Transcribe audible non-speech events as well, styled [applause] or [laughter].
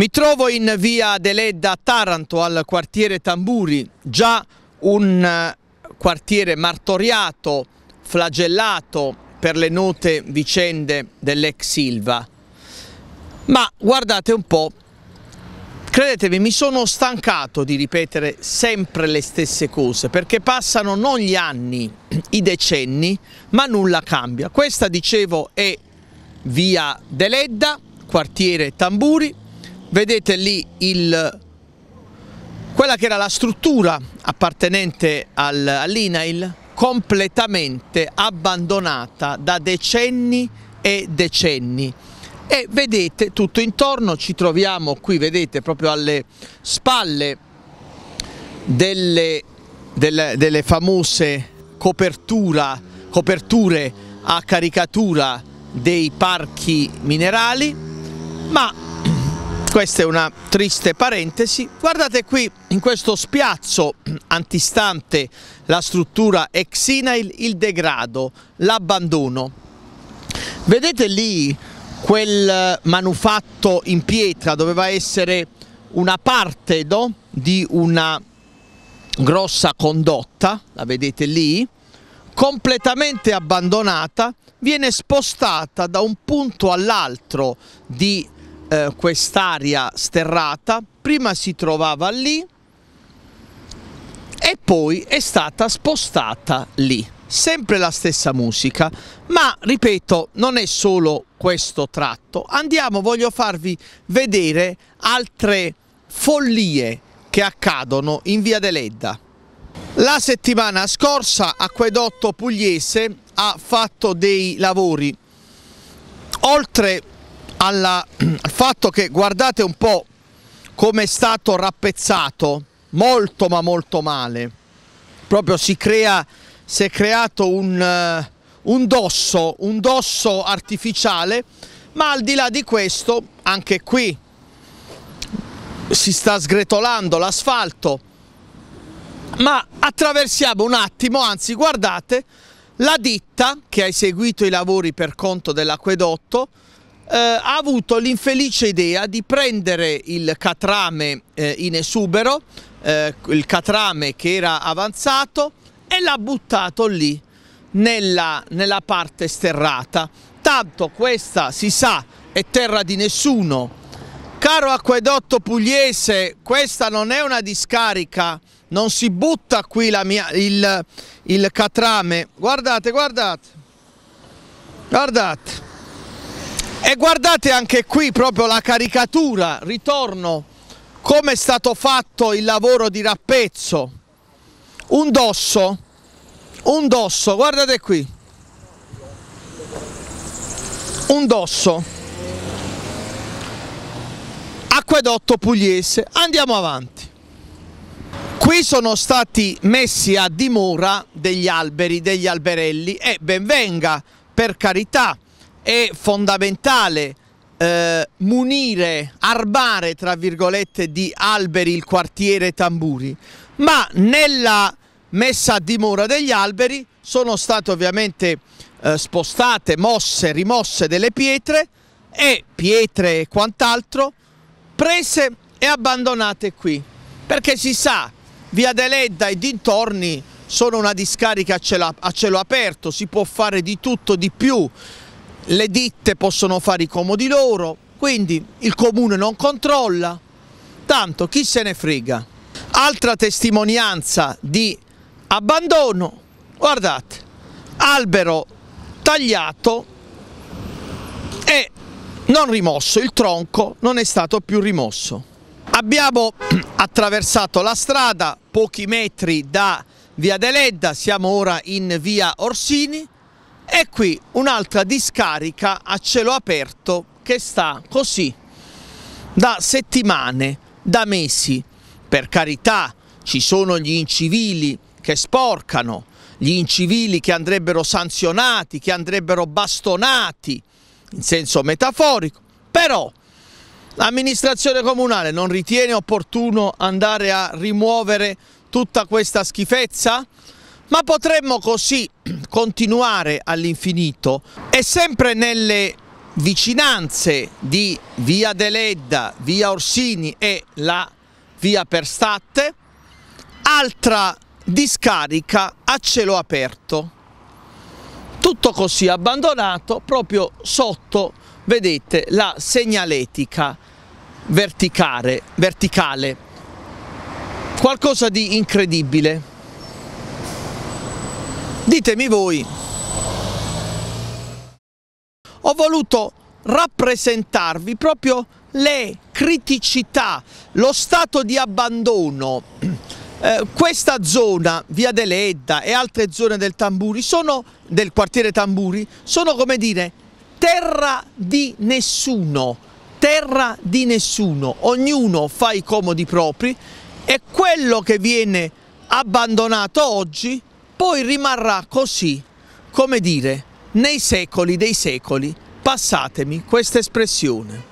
Mi trovo in via Deledda a Taranto al quartiere Tamburi, già un eh, quartiere martoriato, flagellato per le note vicende dell'ex Silva. Ma guardate un po', credetemi mi sono stancato di ripetere sempre le stesse cose perché passano non gli anni, [clears throat] i decenni, ma nulla cambia. Questa dicevo è via Deledda, quartiere Tamburi, vedete lì il, quella che era la struttura appartenente al, all'INAIL completamente abbandonata da decenni e decenni e vedete tutto intorno ci troviamo qui vedete proprio alle spalle delle, delle, delle famose copertura, coperture a caricatura dei parchi minerali ma questa è una triste parentesi. Guardate qui in questo spiazzo antistante la struttura ex Inail il degrado, l'abbandono. Vedete lì quel manufatto in pietra doveva essere una parte no? di una grossa condotta, la vedete lì, completamente abbandonata, viene spostata da un punto all'altro di eh, quest'area sterrata, prima si trovava lì e poi è stata spostata lì. Sempre la stessa musica, ma ripeto, non è solo questo tratto. Andiamo, voglio farvi vedere altre follie che accadono in via Deledda. La settimana scorsa Acquedotto Pugliese ha fatto dei lavori oltre alla, al fatto che guardate un po' come è stato rappezzato, molto ma molto male, proprio si, crea, si è creato un, eh, un, dosso, un dosso artificiale, ma al di là di questo anche qui si sta sgretolando l'asfalto, ma attraversiamo un attimo, anzi guardate, la ditta che ha eseguito i lavori per conto dell'acquedotto eh, ha avuto l'infelice idea di prendere il catrame eh, in esubero, eh, il catrame che era avanzato, e l'ha buttato lì, nella, nella parte sterrata. Tanto questa, si sa, è terra di nessuno. Caro acquedotto pugliese, questa non è una discarica, non si butta qui mia, il, il catrame. Guardate, guardate, guardate. E guardate anche qui proprio la caricatura, ritorno, come è stato fatto il lavoro di rappezzo. Un dosso, un dosso, guardate qui. Un dosso. Acquedotto pugliese. Andiamo avanti. Qui sono stati messi a dimora degli alberi, degli alberelli e benvenga, per carità, è fondamentale eh, munire, armare, tra virgolette, di alberi il quartiere Tamburi, ma nella messa a dimora degli alberi sono state ovviamente eh, spostate, mosse, rimosse delle pietre e pietre e quant'altro prese e abbandonate qui perché si sa via Deledda e dintorni sono una discarica a cielo, a cielo aperto si può fare di tutto di più le ditte possono fare i comodi loro, quindi il comune non controlla, tanto chi se ne frega. Altra testimonianza di abbandono, guardate, albero tagliato e non rimosso, il tronco non è stato più rimosso. Abbiamo [clears throat] attraversato la strada pochi metri da Via Deledda, siamo ora in Via Orsini, e qui un'altra discarica a cielo aperto che sta così da settimane, da mesi. Per carità, ci sono gli incivili che sporcano, gli incivili che andrebbero sanzionati, che andrebbero bastonati in senso metaforico, però l'amministrazione comunale non ritiene opportuno andare a rimuovere tutta questa schifezza? ma potremmo così [clears throat] continuare all'infinito e sempre nelle vicinanze di via Deledda, via Orsini e la via Perstatte, altra discarica a cielo aperto. Tutto così abbandonato proprio sotto, vedete, la segnaletica verticale. verticale. Qualcosa di incredibile. Ditemi voi. Ho voluto rappresentarvi proprio le criticità, lo stato di abbandono. [clears throat] Eh, questa zona, via Deledda e altre zone del Tamburi, sono, del quartiere Tamburi, sono come dire terra di nessuno, terra di nessuno, ognuno fa i comodi propri e quello che viene abbandonato oggi poi rimarrà così, come dire, nei secoli dei secoli, passatemi questa espressione.